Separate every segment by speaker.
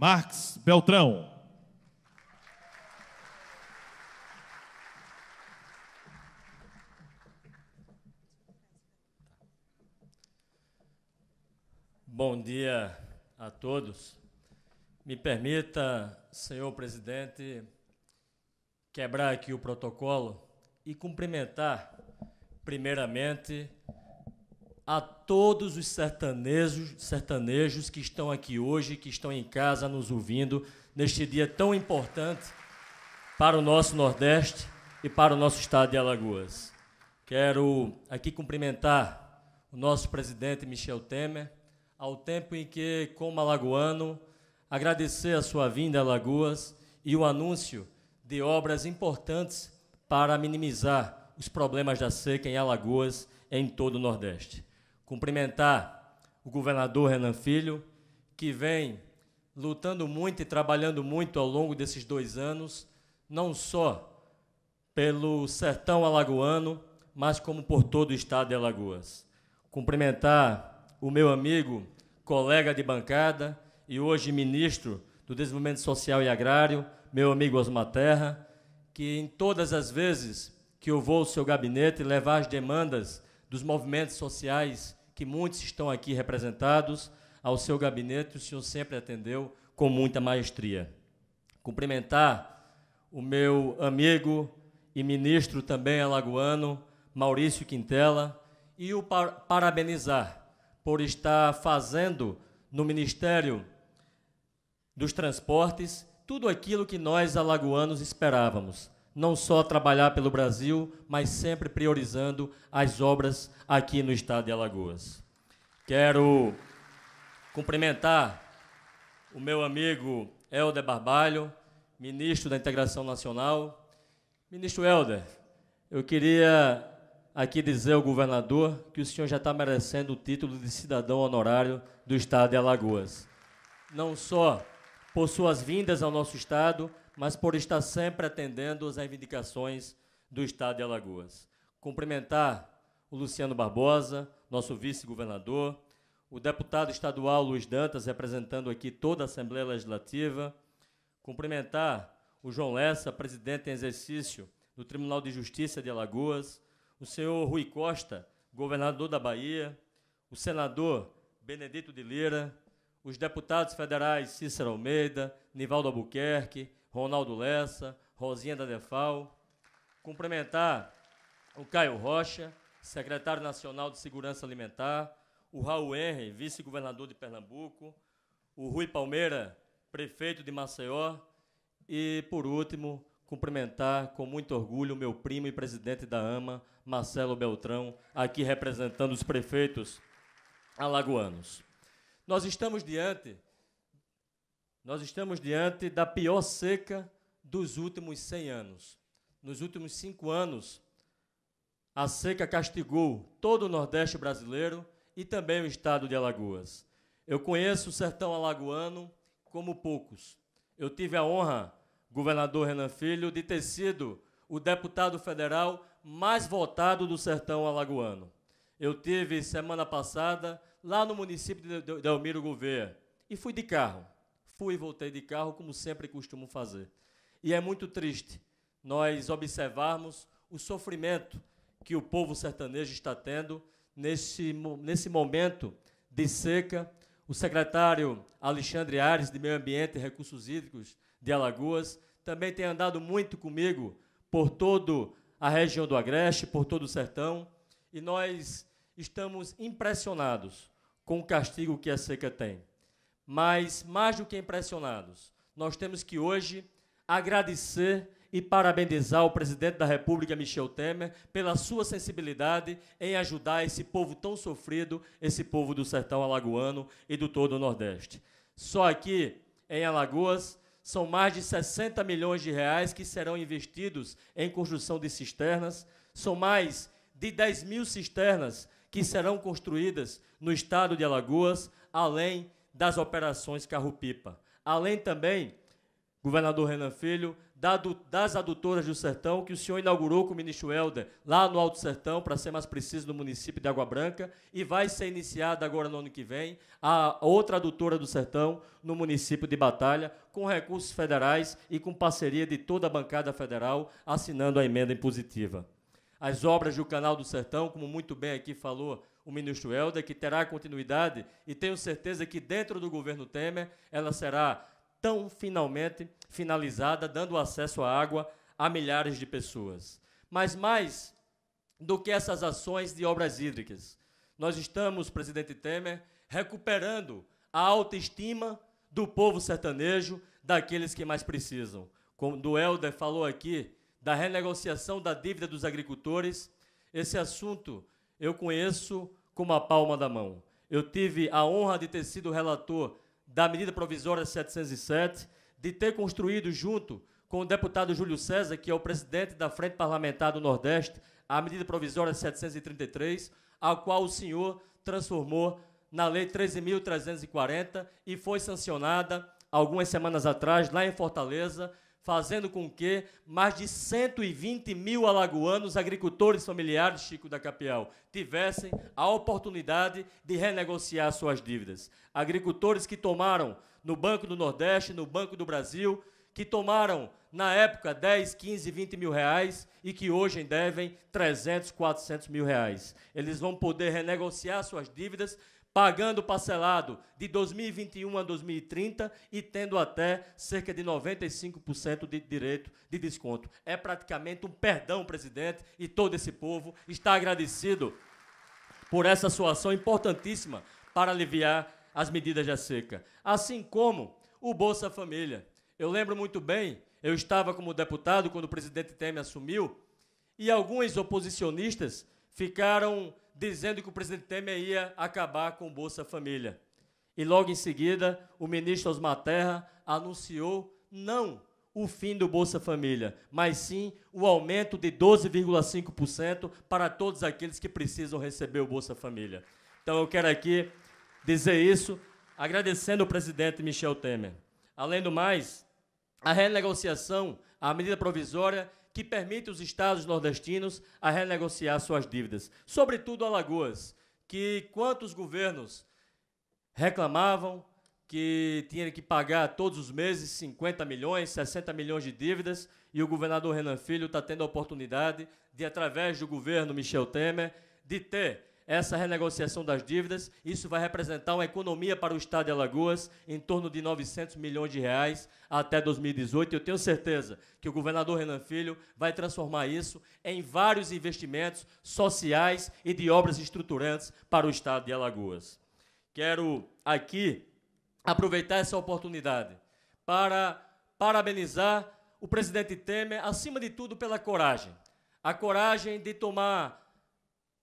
Speaker 1: Marx Beltrão. Bom dia a todos. Me permita, senhor presidente, quebrar aqui o protocolo e cumprimentar, primeiramente, a todos os sertanejos, sertanejos que estão aqui hoje, que estão em casa nos ouvindo neste dia tão importante para o nosso Nordeste e para o nosso estado de Alagoas. Quero aqui cumprimentar o nosso presidente Michel Temer, ao tempo em que, como alagoano, agradecer a sua vinda a Alagoas e o anúncio de obras importantes para minimizar os problemas da seca em Alagoas e em todo o Nordeste cumprimentar o governador Renan Filho, que vem lutando muito e trabalhando muito ao longo desses dois anos, não só pelo sertão alagoano, mas como por todo o estado de Alagoas. Cumprimentar o meu amigo, colega de bancada e hoje ministro do Desenvolvimento Social e Agrário, meu amigo Osmar Terra, que em todas as vezes que eu vou ao seu gabinete levar as demandas dos movimentos sociais que muitos estão aqui representados, ao seu gabinete, o senhor sempre atendeu com muita maestria. Cumprimentar o meu amigo e ministro também alagoano, Maurício Quintela, e o par parabenizar por estar fazendo no Ministério dos Transportes tudo aquilo que nós alagoanos esperávamos não só trabalhar pelo Brasil, mas sempre priorizando as obras aqui no estado de Alagoas. Quero cumprimentar o meu amigo Helder Barbalho, ministro da Integração Nacional. Ministro Helder, eu queria aqui dizer ao governador que o senhor já está merecendo o título de cidadão honorário do estado de Alagoas. Não só por suas vindas ao nosso estado, mas por estar sempre atendendo às reivindicações do Estado de Alagoas. Cumprimentar o Luciano Barbosa, nosso vice-governador, o deputado estadual Luiz Dantas, representando aqui toda a Assembleia Legislativa, cumprimentar o João Lessa, presidente em exercício do Tribunal de Justiça de Alagoas, o senhor Rui Costa, governador da Bahia, o senador Benedito de Lira, os deputados federais Cícero Almeida, Nivaldo Albuquerque, Ronaldo Lessa, Rosinha da Defal. Cumprimentar o Caio Rocha, secretário nacional de Segurança Alimentar, o Raul Henry, vice-governador de Pernambuco, o Rui Palmeira, prefeito de Maceió, e, por último, cumprimentar com muito orgulho o meu primo e presidente da AMA, Marcelo Beltrão, aqui representando os prefeitos alagoanos. Nós estamos diante nós estamos diante da pior seca dos últimos 100 anos. Nos últimos cinco anos, a seca castigou todo o Nordeste brasileiro e também o estado de Alagoas. Eu conheço o sertão alagoano como poucos. Eu tive a honra, governador Renan Filho, de ter sido o deputado federal mais votado do sertão alagoano. Eu tive semana passada lá no município de Delmiro Gouveia e fui de carro fui e voltei de carro, como sempre costumo fazer. E é muito triste nós observarmos o sofrimento que o povo sertanejo está tendo nesse, nesse momento de seca. O secretário Alexandre Ares, de Meio Ambiente e Recursos Hídricos de Alagoas, também tem andado muito comigo por toda a região do Agreste, por todo o sertão, e nós estamos impressionados com o castigo que a seca tem. Mas, mais do que impressionados, nós temos que hoje agradecer e parabenizar o presidente da República, Michel Temer, pela sua sensibilidade em ajudar esse povo tão sofrido, esse povo do sertão alagoano e do todo o Nordeste. Só aqui, em Alagoas, são mais de 60 milhões de reais que serão investidos em construção de cisternas, são mais de 10 mil cisternas que serão construídas no estado de Alagoas, além das operações Carro-Pipa. Além também, governador Renan Filho, das adutoras do sertão que o senhor inaugurou com o ministro Helder lá no Alto Sertão, para ser mais preciso, no município de Água Branca, e vai ser iniciada agora no ano que vem a outra adutora do sertão no município de Batalha, com recursos federais e com parceria de toda a bancada federal, assinando a emenda impositiva. As obras do Canal do Sertão, como muito bem aqui falou o ministro Helder, que terá continuidade, e tenho certeza que dentro do governo Temer ela será tão finalmente finalizada, dando acesso à água a milhares de pessoas. Mas mais do que essas ações de obras hídricas, nós estamos, presidente Temer, recuperando a autoestima do povo sertanejo, daqueles que mais precisam. Como o Helder falou aqui, da renegociação da dívida dos agricultores, esse assunto eu conheço como a palma da mão. Eu tive a honra de ter sido relator da medida provisória 707, de ter construído junto com o deputado Júlio César, que é o presidente da Frente Parlamentar do Nordeste, a medida provisória 733, a qual o senhor transformou na Lei 13.340 e foi sancionada algumas semanas atrás, lá em Fortaleza, fazendo com que mais de 120 mil alagoanos, agricultores familiares Chico da Capial, tivessem a oportunidade de renegociar suas dívidas. Agricultores que tomaram no Banco do Nordeste, no Banco do Brasil, que tomaram na época 10, 15, 20 mil reais e que hoje devem 300, 400 mil reais. Eles vão poder renegociar suas dívidas pagando parcelado de 2021 a 2030 e tendo até cerca de 95% de direito de desconto. É praticamente um perdão, presidente, e todo esse povo está agradecido por essa sua ação importantíssima para aliviar as medidas da seca, assim como o Bolsa Família. Eu lembro muito bem, eu estava como deputado quando o presidente Temer assumiu, e alguns oposicionistas ficaram dizendo que o presidente Temer ia acabar com o Bolsa Família. E logo em seguida, o ministro Osmar Terra anunciou não o fim do Bolsa Família, mas sim o aumento de 12,5% para todos aqueles que precisam receber o Bolsa Família. Então eu quero aqui dizer isso, agradecendo o presidente Michel Temer. Além do mais, a renegociação, a medida provisória que permite os estados nordestinos a renegociar suas dívidas, sobretudo Alagoas, que quantos governos reclamavam que tinha que pagar todos os meses 50 milhões, 60 milhões de dívidas, e o governador Renan Filho está tendo a oportunidade de, através do governo Michel Temer, de ter essa renegociação das dívidas, isso vai representar uma economia para o Estado de Alagoas em torno de 900 milhões de reais até 2018. Eu tenho certeza que o governador Renan Filho vai transformar isso em vários investimentos sociais e de obras estruturantes para o Estado de Alagoas. Quero aqui aproveitar essa oportunidade para parabenizar o presidente Temer, acima de tudo, pela coragem. A coragem de tomar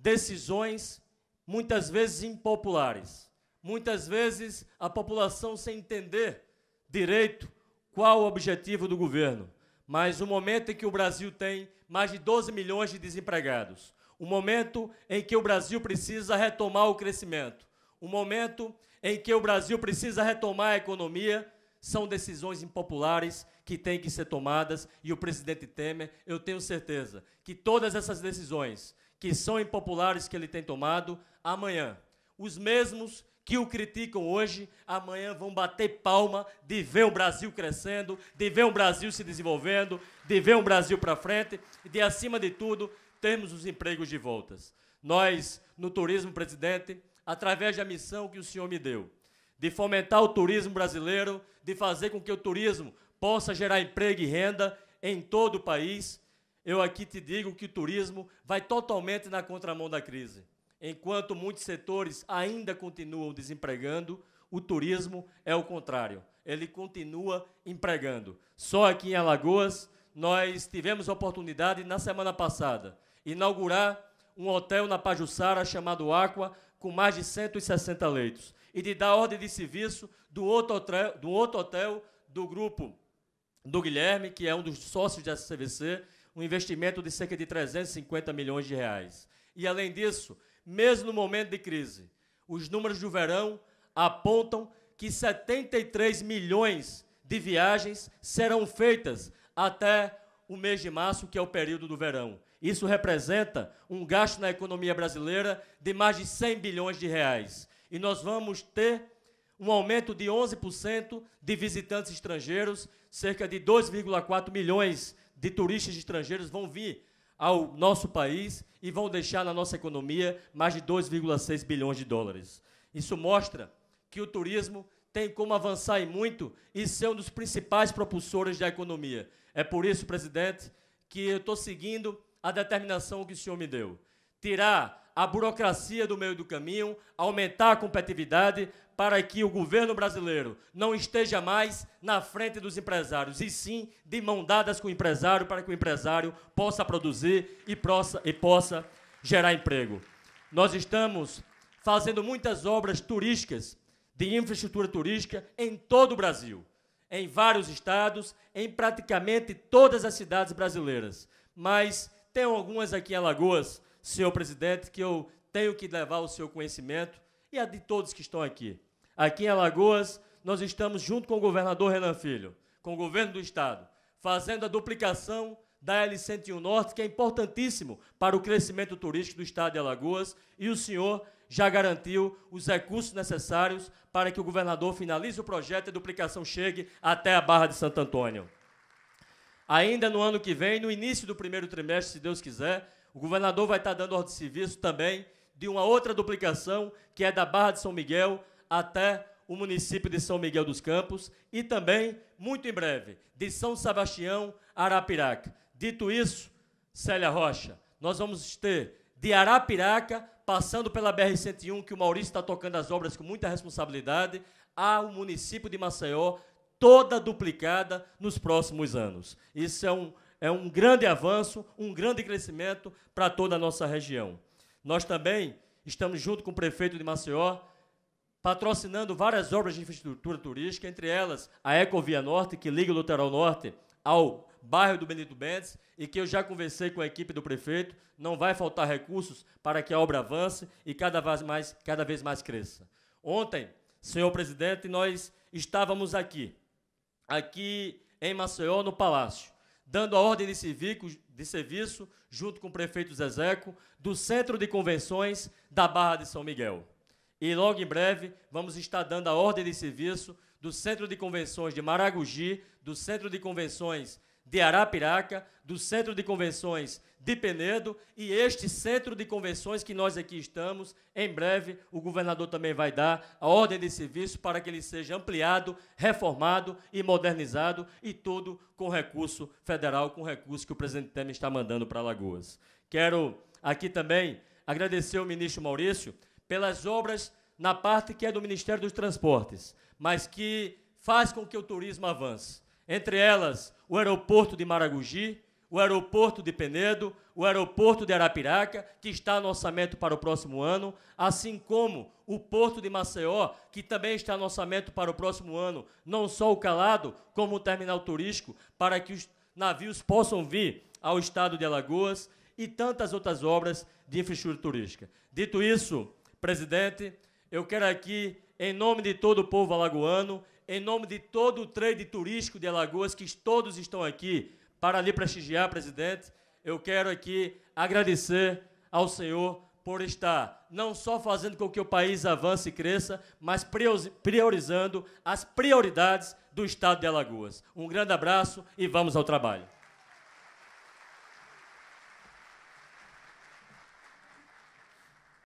Speaker 1: decisões muitas vezes impopulares. Muitas vezes a população sem entender direito qual o objetivo do governo. Mas o momento em que o Brasil tem mais de 12 milhões de desempregados, o momento em que o Brasil precisa retomar o crescimento, o momento em que o Brasil precisa retomar a economia, são decisões impopulares que têm que ser tomadas e o presidente Temer, eu tenho certeza que todas essas decisões que são impopulares que ele tem tomado amanhã. Os mesmos que o criticam hoje, amanhã vão bater palma de ver o Brasil crescendo, de ver o Brasil se desenvolvendo, de ver o Brasil para frente e de, acima de tudo, termos os empregos de voltas. Nós, no Turismo Presidente, através da missão que o senhor me deu, de fomentar o turismo brasileiro, de fazer com que o turismo possa gerar emprego e renda em todo o país, eu aqui te digo que o turismo vai totalmente na contramão da crise. Enquanto muitos setores ainda continuam desempregando, o turismo é o contrário. Ele continua empregando. Só aqui em Alagoas, nós tivemos a oportunidade, na semana passada, inaugurar um hotel na Pajuçara chamado Aqua, com mais de 160 leitos, e de dar ordem de serviço do outro hotel do, outro hotel do grupo do Guilherme, que é um dos sócios da CVC, um investimento de cerca de 350 milhões de reais. E, além disso, mesmo no momento de crise, os números do verão apontam que 73 milhões de viagens serão feitas até o mês de março, que é o período do verão. Isso representa um gasto na economia brasileira de mais de 100 bilhões de reais. E nós vamos ter um aumento de 11% de visitantes estrangeiros, cerca de 2,4 milhões de turistas estrangeiros vão vir ao nosso país e vão deixar na nossa economia mais de 2,6 bilhões de dólares. Isso mostra que o turismo tem como avançar e muito e ser um dos principais propulsores da economia. É por isso, presidente, que eu estou seguindo a determinação que o senhor me deu tirar a burocracia do meio do caminho, aumentar a competitividade para que o governo brasileiro não esteja mais na frente dos empresários, e sim de mão dadas com o empresário, para que o empresário possa produzir e possa, e possa gerar emprego. Nós estamos fazendo muitas obras turísticas, de infraestrutura turística, em todo o Brasil, em vários estados, em praticamente todas as cidades brasileiras. Mas tem algumas aqui em Alagoas senhor presidente, que eu tenho que levar o seu conhecimento e a de todos que estão aqui. Aqui em Alagoas, nós estamos junto com o governador Renan Filho, com o governo do estado, fazendo a duplicação da L101 Norte, que é importantíssimo para o crescimento turístico do estado de Alagoas, e o senhor já garantiu os recursos necessários para que o governador finalize o projeto e a duplicação chegue até a Barra de Santo Antônio. Ainda no ano que vem, no início do primeiro trimestre, se Deus quiser, o governador vai estar dando ordem de serviço também de uma outra duplicação, que é da Barra de São Miguel até o município de São Miguel dos Campos e também, muito em breve, de São Sebastião a Arapiraca. Dito isso, Célia Rocha, nós vamos ter de Arapiraca, passando pela BR-101, que o Maurício está tocando as obras com muita responsabilidade, ao município de Maceió, toda duplicada nos próximos anos. Isso é um, é um grande avanço, um grande crescimento para toda a nossa região. Nós também estamos junto com o prefeito de Maceió patrocinando várias obras de infraestrutura turística, entre elas a Ecovia Norte, que liga o litoral norte ao bairro do Benito Bentes, e que eu já conversei com a equipe do prefeito, não vai faltar recursos para que a obra avance e cada vez mais, cada vez mais cresça. Ontem, senhor presidente, nós estávamos aqui, aqui em Maceió, no Palácio, dando a ordem de, civico, de serviço, junto com o prefeito Zezeco, do Centro de Convenções da Barra de São Miguel. E logo em breve vamos estar dando a ordem de serviço do Centro de Convenções de Maragogi, do Centro de Convenções de Arapiraca, do Centro de Convenções de Penedo e este Centro de Convenções que nós aqui estamos. Em breve, o governador também vai dar a ordem de serviço para que ele seja ampliado, reformado e modernizado e tudo com recurso federal, com recurso que o presidente Temer está mandando para Alagoas. Quero aqui também agradecer ao ministro Maurício pelas obras na parte que é do Ministério dos Transportes, mas que faz com que o turismo avance entre elas o aeroporto de Maragogi, o aeroporto de Penedo, o aeroporto de Arapiraca, que está no orçamento para o próximo ano, assim como o porto de Maceió, que também está no orçamento para o próximo ano, não só o calado, como o terminal turístico, para que os navios possam vir ao estado de Alagoas e tantas outras obras de infraestrutura turística. Dito isso, presidente, eu quero aqui, em nome de todo o povo alagoano, em nome de todo o trade turístico de Alagoas, que todos estão aqui para lhe prestigiar, presidente, eu quero aqui agradecer ao senhor por estar não só fazendo com que o país avance e cresça, mas priorizando as prioridades do Estado de Alagoas. Um grande abraço e vamos ao trabalho.